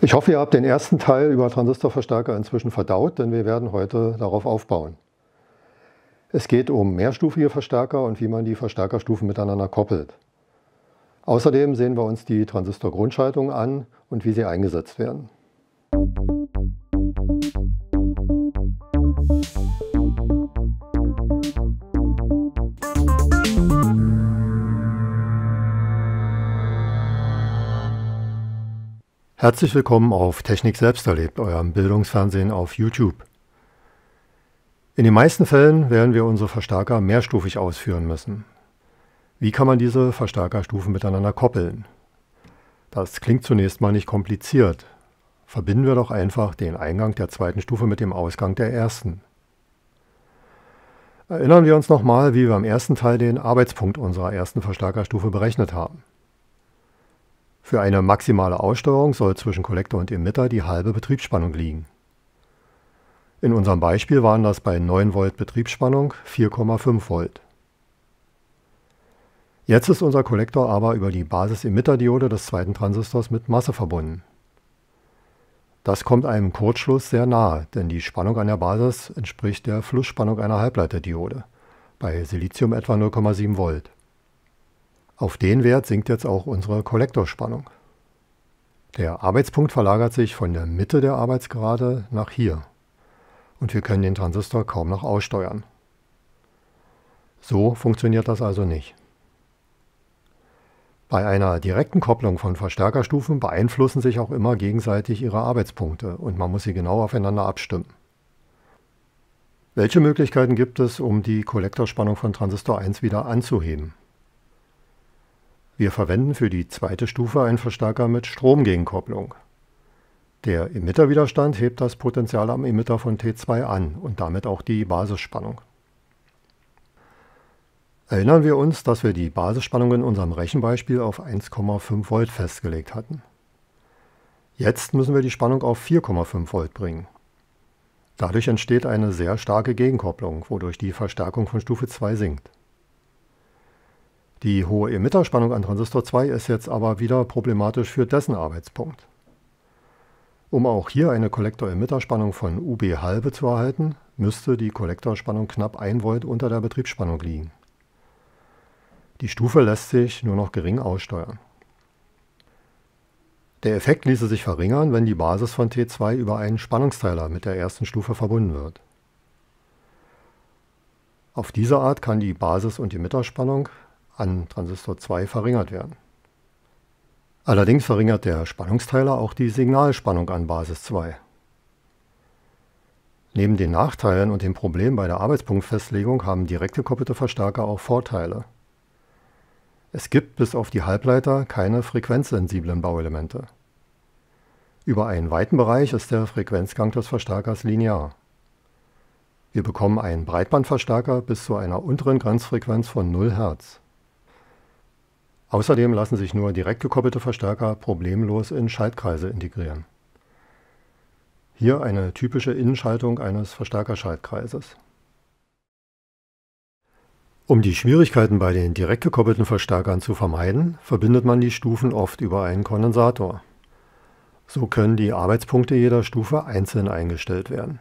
Ich hoffe, ihr habt den ersten Teil über Transistorverstärker inzwischen verdaut, denn wir werden heute darauf aufbauen. Es geht um mehrstufige Verstärker und wie man die Verstärkerstufen miteinander koppelt. Außerdem sehen wir uns die Transistorgrundschaltungen an und wie sie eingesetzt werden. Herzlich willkommen auf Technik selbst erlebt, eurem Bildungsfernsehen auf YouTube. In den meisten Fällen werden wir unsere Verstärker mehrstufig ausführen müssen. Wie kann man diese Verstärkerstufen miteinander koppeln? Das klingt zunächst mal nicht kompliziert. Verbinden wir doch einfach den Eingang der zweiten Stufe mit dem Ausgang der ersten. Erinnern wir uns nochmal, wie wir im ersten Teil den Arbeitspunkt unserer ersten Verstärkerstufe berechnet haben. Für eine maximale Aussteuerung soll zwischen Kollektor und Emitter die halbe Betriebsspannung liegen. In unserem Beispiel waren das bei 9 Volt Betriebsspannung 4,5 Volt. Jetzt ist unser Kollektor aber über die Basis-Emitter-Diode des zweiten Transistors mit Masse verbunden. Das kommt einem Kurzschluss sehr nahe, denn die Spannung an der Basis entspricht der Flussspannung einer Halbleiterdiode, bei Silizium etwa 0,7 Volt. Auf den Wert sinkt jetzt auch unsere Kollektorspannung. Der Arbeitspunkt verlagert sich von der Mitte der Arbeitsgerade nach hier und wir können den Transistor kaum noch aussteuern. So funktioniert das also nicht. Bei einer direkten Kopplung von Verstärkerstufen beeinflussen sich auch immer gegenseitig ihre Arbeitspunkte und man muss sie genau aufeinander abstimmen. Welche Möglichkeiten gibt es, um die Kollektorspannung von Transistor 1 wieder anzuheben? Wir verwenden für die zweite Stufe einen Verstärker mit Stromgegenkopplung. Der Emitterwiderstand hebt das Potential am Emitter von T2 an und damit auch die Basisspannung. Erinnern wir uns, dass wir die Basisspannung in unserem Rechenbeispiel auf 1,5 Volt festgelegt hatten. Jetzt müssen wir die Spannung auf 4,5 Volt bringen. Dadurch entsteht eine sehr starke Gegenkopplung, wodurch die Verstärkung von Stufe 2 sinkt. Die hohe Emitterspannung an Transistor 2 ist jetzt aber wieder problematisch für dessen Arbeitspunkt. Um auch hier eine Kollektor-Emitterspannung von UB halbe zu erhalten, müsste die Kollektorspannung knapp 1 Volt unter der Betriebsspannung liegen. Die Stufe lässt sich nur noch gering aussteuern. Der Effekt ließe sich verringern, wenn die Basis von T2 über einen Spannungsteiler mit der ersten Stufe verbunden wird. Auf diese Art kann die Basis- und Emitterspannung an Transistor 2 verringert werden. Allerdings verringert der Spannungsteiler auch die Signalspannung an Basis 2. Neben den Nachteilen und dem Problem bei der Arbeitspunktfestlegung haben direkt gekoppelte Verstärker auch Vorteile. Es gibt bis auf die Halbleiter keine frequenzsensiblen Bauelemente. Über einen weiten Bereich ist der Frequenzgang des Verstärkers linear. Wir bekommen einen Breitbandverstärker bis zu einer unteren Grenzfrequenz von 0 Hz. Außerdem lassen sich nur direkt gekoppelte Verstärker problemlos in Schaltkreise integrieren. Hier eine typische Innenschaltung eines Verstärkerschaltkreises. Um die Schwierigkeiten bei den direkt gekoppelten Verstärkern zu vermeiden, verbindet man die Stufen oft über einen Kondensator. So können die Arbeitspunkte jeder Stufe einzeln eingestellt werden.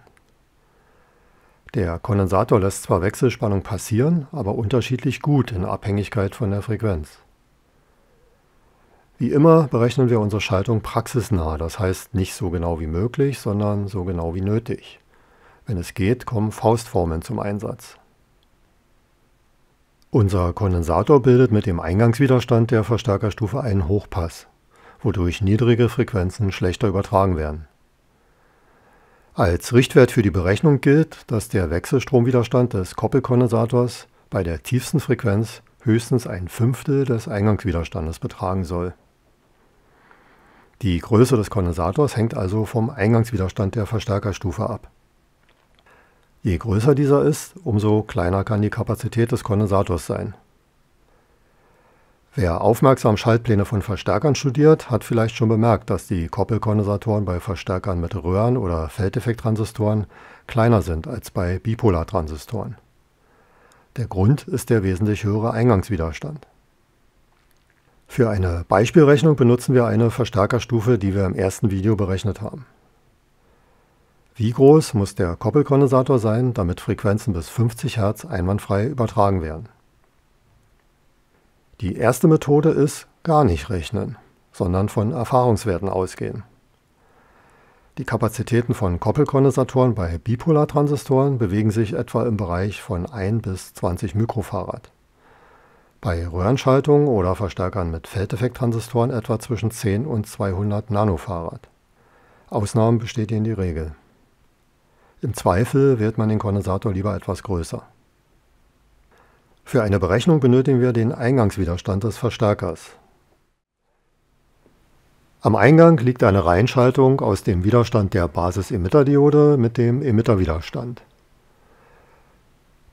Der Kondensator lässt zwar Wechselspannung passieren, aber unterschiedlich gut in Abhängigkeit von der Frequenz. Wie immer berechnen wir unsere Schaltung praxisnah, das heißt nicht so genau wie möglich, sondern so genau wie nötig. Wenn es geht, kommen Faustformeln zum Einsatz. Unser Kondensator bildet mit dem Eingangswiderstand der Verstärkerstufe einen Hochpass, wodurch niedrige Frequenzen schlechter übertragen werden. Als Richtwert für die Berechnung gilt, dass der Wechselstromwiderstand des Koppelkondensators bei der tiefsten Frequenz höchstens ein Fünftel des Eingangswiderstandes betragen soll. Die Größe des Kondensators hängt also vom Eingangswiderstand der Verstärkerstufe ab. Je größer dieser ist, umso kleiner kann die Kapazität des Kondensators sein. Wer aufmerksam Schaltpläne von Verstärkern studiert, hat vielleicht schon bemerkt, dass die Koppelkondensatoren bei Verstärkern mit Röhren oder Feldeffekttransistoren kleiner sind als bei Bipolartransistoren. Der Grund ist der wesentlich höhere Eingangswiderstand. Für eine Beispielrechnung benutzen wir eine Verstärkerstufe, die wir im ersten Video berechnet haben. Wie groß muss der Koppelkondensator sein, damit Frequenzen bis 50 Hertz einwandfrei übertragen werden? Die erste Methode ist gar nicht rechnen, sondern von Erfahrungswerten ausgehen. Die Kapazitäten von Koppelkondensatoren bei Bipolartransistoren bewegen sich etwa im Bereich von 1 bis 20 Mikrofarad bei Röhrenschaltungen oder Verstärkern mit Feldeffekttransistoren etwa zwischen 10 und 200 Nanofarad. Ausnahmen bestätigen die Regel. Im Zweifel wählt man den Kondensator lieber etwas größer. Für eine Berechnung benötigen wir den Eingangswiderstand des Verstärkers. Am Eingang liegt eine Reihenschaltung aus dem Widerstand der Basis-Emitterdiode mit dem Emitterwiderstand.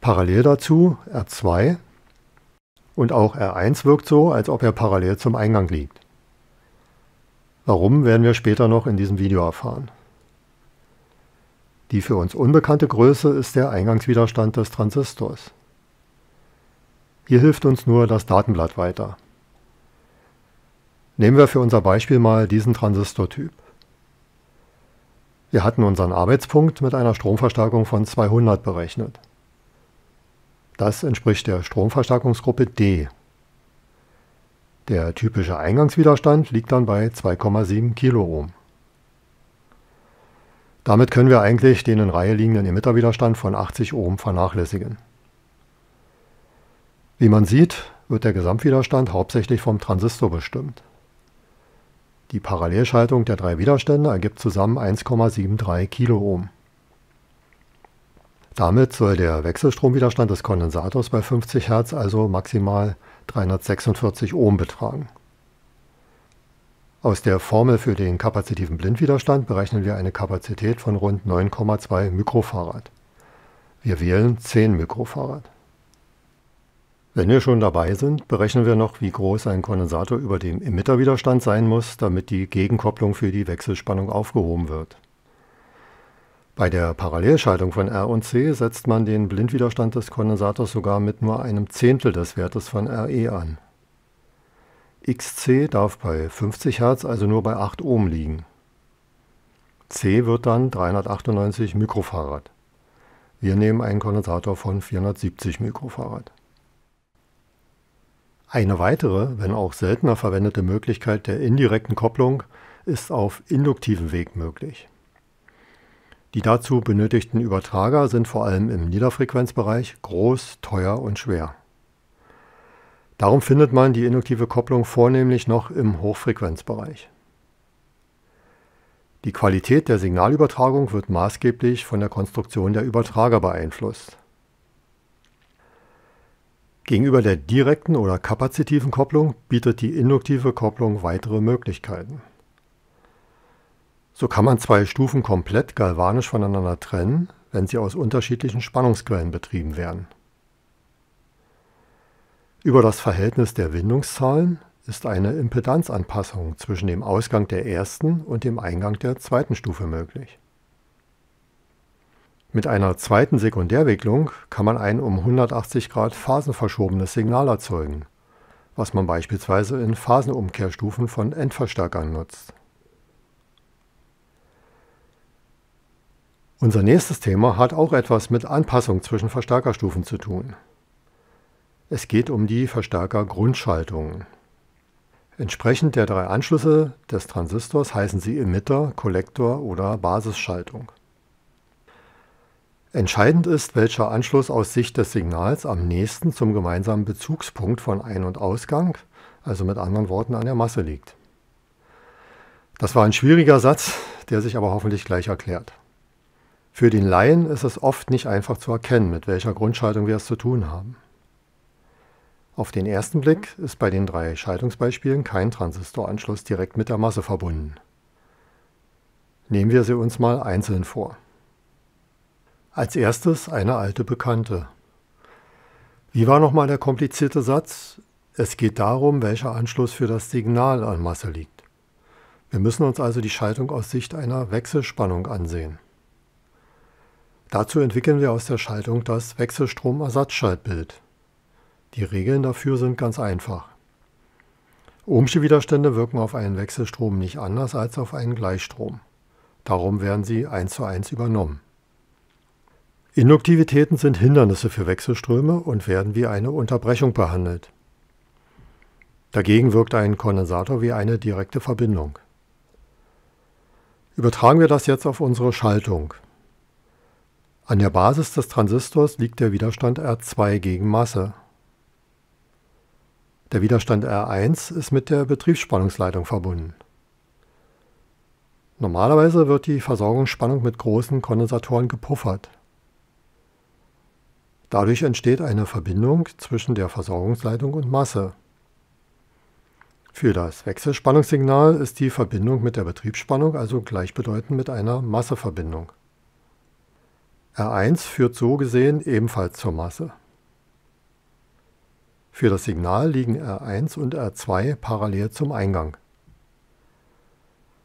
Parallel dazu R2 und auch R1 wirkt so, als ob er parallel zum Eingang liegt. Warum werden wir später noch in diesem Video erfahren. Die für uns unbekannte Größe ist der Eingangswiderstand des Transistors. Hier hilft uns nur das Datenblatt weiter. Nehmen wir für unser Beispiel mal diesen Transistortyp. Wir hatten unseren Arbeitspunkt mit einer Stromverstärkung von 200 berechnet. Das entspricht der Stromverstärkungsgruppe D. Der typische Eingangswiderstand liegt dann bei 2,7 Kiloohm. Damit können wir eigentlich den in Reihe liegenden Emitterwiderstand von 80 Ohm vernachlässigen. Wie man sieht, wird der Gesamtwiderstand hauptsächlich vom Transistor bestimmt. Die Parallelschaltung der drei Widerstände ergibt zusammen 1,73 Kiloohm. Damit soll der Wechselstromwiderstand des Kondensators bei 50 Hertz also maximal 346 Ohm betragen. Aus der Formel für den kapazitiven Blindwiderstand berechnen wir eine Kapazität von rund 9,2 Mikrofarad. Wir wählen 10 Mikrofarad. Wenn wir schon dabei sind, berechnen wir noch, wie groß ein Kondensator über dem Emitterwiderstand sein muss, damit die Gegenkopplung für die Wechselspannung aufgehoben wird. Bei der Parallelschaltung von R und C setzt man den Blindwiderstand des Kondensators sogar mit nur einem Zehntel des Wertes von RE an. XC darf bei 50 Hertz also nur bei 8 Ohm liegen. C wird dann 398 Mikrofarad. Wir nehmen einen Kondensator von 470 Mikrofarad. Eine weitere, wenn auch seltener verwendete Möglichkeit der indirekten Kopplung ist auf induktivem Weg möglich. Die dazu benötigten Übertrager sind vor allem im Niederfrequenzbereich groß, teuer und schwer. Darum findet man die induktive Kopplung vornehmlich noch im Hochfrequenzbereich. Die Qualität der Signalübertragung wird maßgeblich von der Konstruktion der Übertrager beeinflusst. Gegenüber der direkten oder kapazitiven Kopplung bietet die induktive Kopplung weitere Möglichkeiten. So kann man zwei Stufen komplett galvanisch voneinander trennen, wenn sie aus unterschiedlichen Spannungsquellen betrieben werden. Über das Verhältnis der Windungszahlen ist eine Impedanzanpassung zwischen dem Ausgang der ersten und dem Eingang der zweiten Stufe möglich. Mit einer zweiten Sekundärwicklung kann man ein um 180 Grad phasenverschobenes Signal erzeugen, was man beispielsweise in Phasenumkehrstufen von Endverstärkern nutzt. Unser nächstes Thema hat auch etwas mit Anpassung zwischen Verstärkerstufen zu tun. Es geht um die Verstärkergrundschaltungen. Entsprechend der drei Anschlüsse des Transistors heißen sie Emitter, Kollektor oder Basisschaltung. Entscheidend ist, welcher Anschluss aus Sicht des Signals am nächsten zum gemeinsamen Bezugspunkt von Ein- und Ausgang, also mit anderen Worten an der Masse liegt. Das war ein schwieriger Satz, der sich aber hoffentlich gleich erklärt. Für den Laien ist es oft nicht einfach zu erkennen, mit welcher Grundschaltung wir es zu tun haben. Auf den ersten Blick ist bei den drei Schaltungsbeispielen kein Transistoranschluss direkt mit der Masse verbunden. Nehmen wir sie uns mal einzeln vor. Als erstes eine alte Bekannte. Wie war nochmal der komplizierte Satz? Es geht darum, welcher Anschluss für das Signal an Masse liegt. Wir müssen uns also die Schaltung aus Sicht einer Wechselspannung ansehen. Dazu entwickeln wir aus der Schaltung das Wechselstrom-Ersatzschaltbild. Die Regeln dafür sind ganz einfach. Ohmsche Widerstände wirken auf einen Wechselstrom nicht anders als auf einen Gleichstrom. Darum werden sie eins zu eins übernommen. Induktivitäten sind Hindernisse für Wechselströme und werden wie eine Unterbrechung behandelt. Dagegen wirkt ein Kondensator wie eine direkte Verbindung. Übertragen wir das jetzt auf unsere Schaltung. An der Basis des Transistors liegt der Widerstand R2 gegen Masse. Der Widerstand R1 ist mit der Betriebsspannungsleitung verbunden. Normalerweise wird die Versorgungsspannung mit großen Kondensatoren gepuffert. Dadurch entsteht eine Verbindung zwischen der Versorgungsleitung und Masse. Für das Wechselspannungssignal ist die Verbindung mit der Betriebsspannung also gleichbedeutend mit einer Masseverbindung. R1 führt so gesehen ebenfalls zur Masse. Für das Signal liegen R1 und R2 parallel zum Eingang.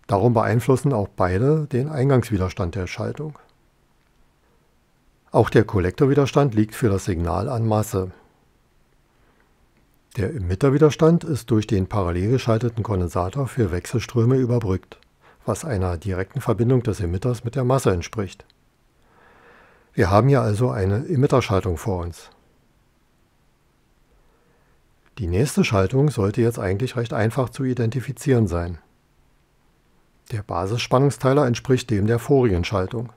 Darum beeinflussen auch beide den Eingangswiderstand der Schaltung. Auch der Kollektorwiderstand liegt für das Signal an Masse. Der Emitterwiderstand ist durch den parallel geschalteten Kondensator für Wechselströme überbrückt, was einer direkten Verbindung des Emitters mit der Masse entspricht. Wir haben hier also eine Emitterschaltung vor uns. Die nächste Schaltung sollte jetzt eigentlich recht einfach zu identifizieren sein. Der Basisspannungsteiler entspricht dem der vorigen Schaltung.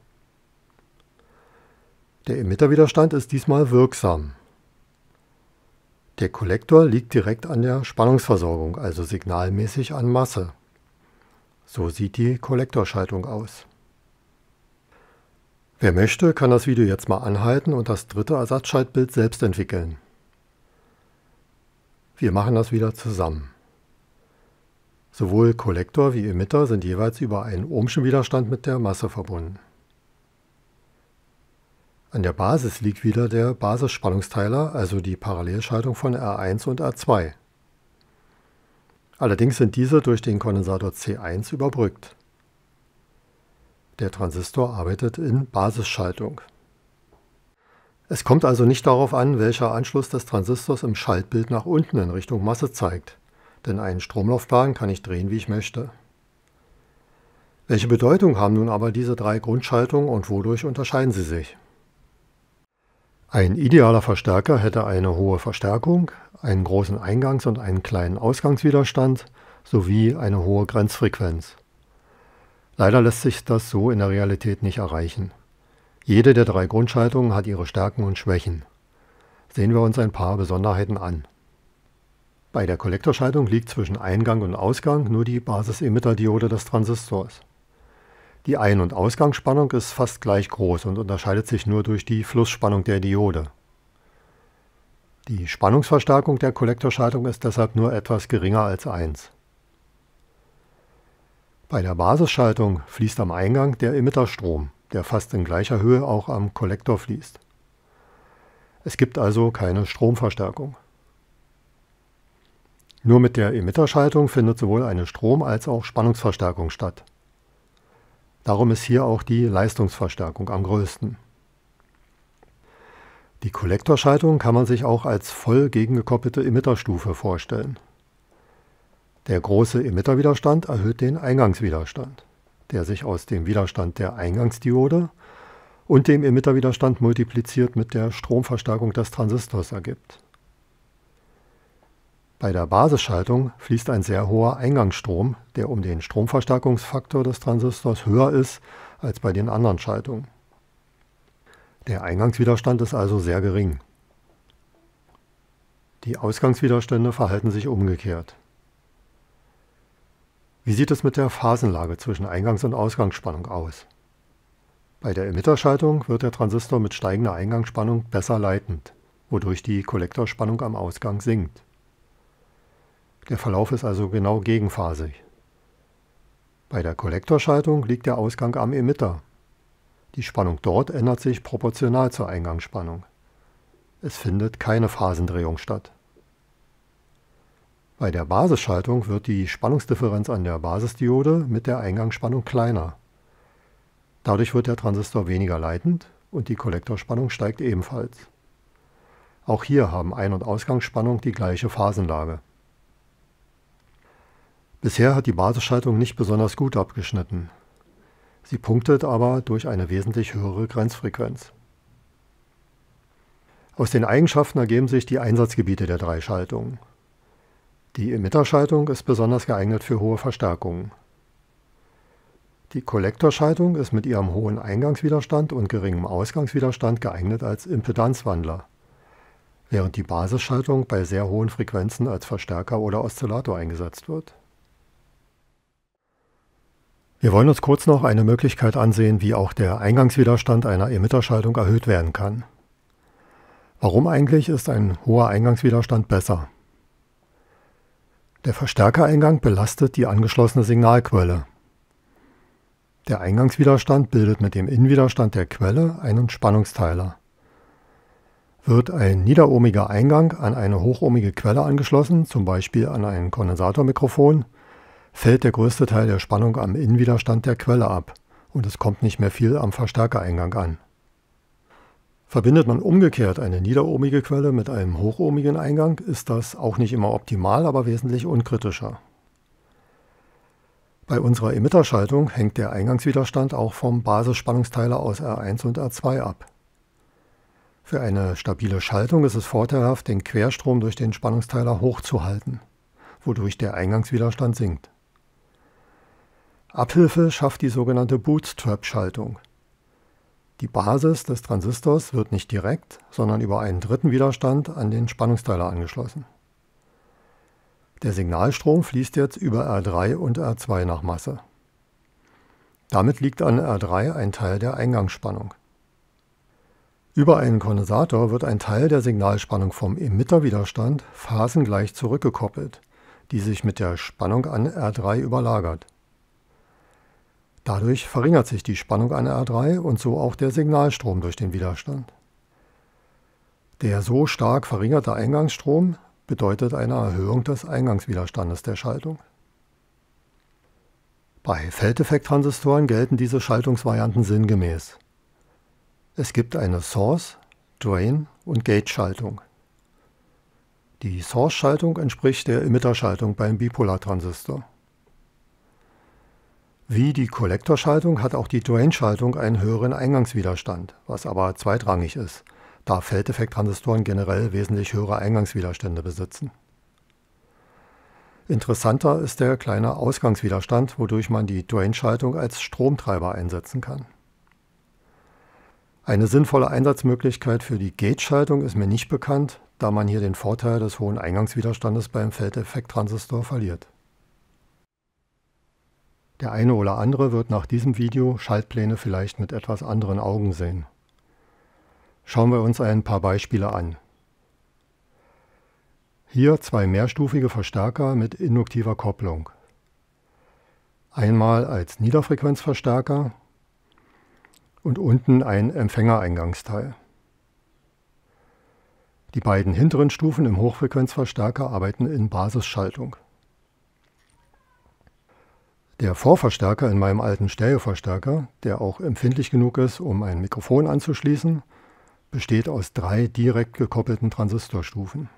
Der Emitterwiderstand ist diesmal wirksam. Der Kollektor liegt direkt an der Spannungsversorgung, also signalmäßig an Masse. So sieht die Kollektorschaltung aus. Wer möchte, kann das Video jetzt mal anhalten und das dritte Ersatzschaltbild selbst entwickeln. Wir machen das wieder zusammen. Sowohl Kollektor wie Emitter sind jeweils über einen ohmschen Widerstand mit der Masse verbunden. An der Basis liegt wieder der Basisspannungsteiler, also die Parallelschaltung von R1 und R2. Allerdings sind diese durch den Kondensator C1 überbrückt. Der Transistor arbeitet in Basisschaltung. Es kommt also nicht darauf an, welcher Anschluss des Transistors im Schaltbild nach unten in Richtung Masse zeigt, denn einen Stromlaufplan kann ich drehen, wie ich möchte. Welche Bedeutung haben nun aber diese drei Grundschaltungen und wodurch unterscheiden sie sich? Ein idealer Verstärker hätte eine hohe Verstärkung, einen großen Eingangs- und einen kleinen Ausgangswiderstand sowie eine hohe Grenzfrequenz. Leider lässt sich das so in der Realität nicht erreichen. Jede der drei Grundschaltungen hat ihre Stärken und Schwächen. Sehen wir uns ein paar Besonderheiten an. Bei der Kollektorschaltung liegt zwischen Eingang und Ausgang nur die Basisemitterdiode des Transistors. Die Ein- und Ausgangsspannung ist fast gleich groß und unterscheidet sich nur durch die Flussspannung der Diode. Die Spannungsverstärkung der Kollektorschaltung ist deshalb nur etwas geringer als 1. Bei der Basisschaltung fließt am Eingang der Emitterstrom, der fast in gleicher Höhe auch am Kollektor fließt. Es gibt also keine Stromverstärkung. Nur mit der Emitterschaltung findet sowohl eine Strom- als auch Spannungsverstärkung statt. Darum ist hier auch die Leistungsverstärkung am größten. Die Kollektorschaltung kann man sich auch als voll gegengekoppelte Emitterstufe vorstellen. Der große Emitterwiderstand erhöht den Eingangswiderstand, der sich aus dem Widerstand der Eingangsdiode und dem Emitterwiderstand multipliziert mit der Stromverstärkung des Transistors ergibt. Bei der Basisschaltung fließt ein sehr hoher Eingangsstrom, der um den Stromverstärkungsfaktor des Transistors höher ist als bei den anderen Schaltungen. Der Eingangswiderstand ist also sehr gering. Die Ausgangswiderstände verhalten sich umgekehrt. Wie sieht es mit der Phasenlage zwischen Eingangs- und Ausgangsspannung aus? Bei der Emitterschaltung wird der Transistor mit steigender Eingangsspannung besser leitend, wodurch die Kollektorspannung am Ausgang sinkt. Der Verlauf ist also genau gegenphasig. Bei der Kollektorschaltung liegt der Ausgang am Emitter. Die Spannung dort ändert sich proportional zur Eingangsspannung. Es findet keine Phasendrehung statt. Bei der Basisschaltung wird die Spannungsdifferenz an der Basisdiode mit der Eingangsspannung kleiner. Dadurch wird der Transistor weniger leitend und die Kollektorspannung steigt ebenfalls. Auch hier haben Ein- und Ausgangsspannung die gleiche Phasenlage. Bisher hat die Basisschaltung nicht besonders gut abgeschnitten. Sie punktet aber durch eine wesentlich höhere Grenzfrequenz. Aus den Eigenschaften ergeben sich die Einsatzgebiete der drei Schaltungen. Die Emitterschaltung ist besonders geeignet für hohe Verstärkungen. Die Kollektorschaltung ist mit ihrem hohen Eingangswiderstand und geringem Ausgangswiderstand geeignet als Impedanzwandler, während die Basisschaltung bei sehr hohen Frequenzen als Verstärker oder Oszillator eingesetzt wird. Wir wollen uns kurz noch eine Möglichkeit ansehen, wie auch der Eingangswiderstand einer Emitterschaltung erhöht werden kann. Warum eigentlich ist ein hoher Eingangswiderstand besser? Der Verstärkereingang belastet die angeschlossene Signalquelle. Der Eingangswiderstand bildet mit dem Innenwiderstand der Quelle einen Spannungsteiler. Wird ein niederohmiger Eingang an eine hochohmige Quelle angeschlossen, zum Beispiel an ein Kondensatormikrofon, fällt der größte Teil der Spannung am Innenwiderstand der Quelle ab und es kommt nicht mehr viel am Verstärkereingang an. Verbindet man umgekehrt eine niederohmige Quelle mit einem hochohmigen Eingang, ist das auch nicht immer optimal, aber wesentlich unkritischer. Bei unserer Emitterschaltung hängt der Eingangswiderstand auch vom Basisspannungsteiler aus R1 und R2 ab. Für eine stabile Schaltung ist es vorteilhaft, den Querstrom durch den Spannungsteiler hochzuhalten, wodurch der Eingangswiderstand sinkt. Abhilfe schafft die sogenannte Bootstrap-Schaltung – die Basis des Transistors wird nicht direkt, sondern über einen dritten Widerstand an den Spannungsteiler angeschlossen. Der Signalstrom fließt jetzt über R3 und R2 nach Masse. Damit liegt an R3 ein Teil der Eingangsspannung. Über einen Kondensator wird ein Teil der Signalspannung vom Emitterwiderstand phasengleich zurückgekoppelt, die sich mit der Spannung an R3 überlagert. Dadurch verringert sich die Spannung an R3 und so auch der Signalstrom durch den Widerstand. Der so stark verringerte Eingangsstrom bedeutet eine Erhöhung des Eingangswiderstandes der Schaltung. Bei Feldeffekttransistoren gelten diese Schaltungsvarianten sinngemäß. Es gibt eine Source, Drain und Gate-Schaltung. Die Source-Schaltung entspricht der Emitter-Schaltung beim Bipolartransistor. Wie die Kollektorschaltung hat auch die Drain-Schaltung einen höheren Eingangswiderstand, was aber zweitrangig ist, da Feldeffekt-Transistoren generell wesentlich höhere Eingangswiderstände besitzen. Interessanter ist der kleine Ausgangswiderstand, wodurch man die Drain-Schaltung als Stromtreiber einsetzen kann. Eine sinnvolle Einsatzmöglichkeit für die Gate-Schaltung ist mir nicht bekannt, da man hier den Vorteil des hohen Eingangswiderstandes beim Feldeffekt-Transistor verliert. Der eine oder andere wird nach diesem Video Schaltpläne vielleicht mit etwas anderen Augen sehen. Schauen wir uns ein paar Beispiele an. Hier zwei mehrstufige Verstärker mit induktiver Kopplung. Einmal als Niederfrequenzverstärker und unten ein Empfängereingangsteil. Die beiden hinteren Stufen im Hochfrequenzverstärker arbeiten in Basisschaltung. Der Vorverstärker in meinem alten Stereoverstärker, der auch empfindlich genug ist, um ein Mikrofon anzuschließen, besteht aus drei direkt gekoppelten Transistorstufen.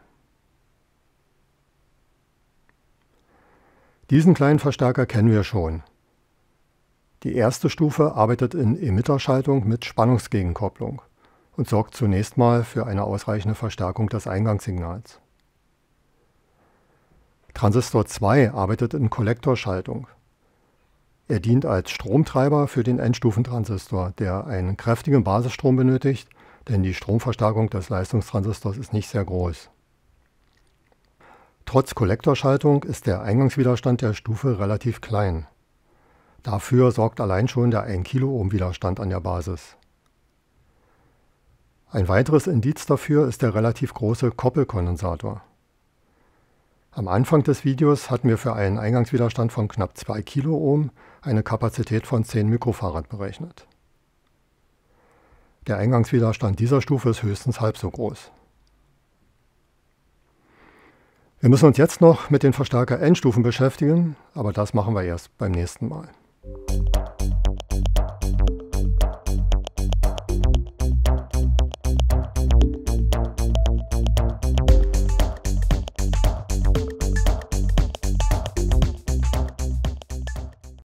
Diesen kleinen Verstärker kennen wir schon. Die erste Stufe arbeitet in Emitterschaltung mit Spannungsgegenkopplung und sorgt zunächst mal für eine ausreichende Verstärkung des Eingangssignals. Transistor 2 arbeitet in Kollektorschaltung er dient als Stromtreiber für den Endstufentransistor, der einen kräftigen Basisstrom benötigt, denn die Stromverstärkung des Leistungstransistors ist nicht sehr groß. Trotz Kollektorschaltung ist der Eingangswiderstand der Stufe relativ klein. Dafür sorgt allein schon der 1 Kiloohm Widerstand an der Basis. Ein weiteres Indiz dafür ist der relativ große Koppelkondensator. Am Anfang des Videos hatten wir für einen Eingangswiderstand von knapp 2 Kiloohm eine Kapazität von 10 Mikrofarad berechnet. Der Eingangswiderstand dieser Stufe ist höchstens halb so groß. Wir müssen uns jetzt noch mit den Verstärker-Endstufen beschäftigen, aber das machen wir erst beim nächsten Mal.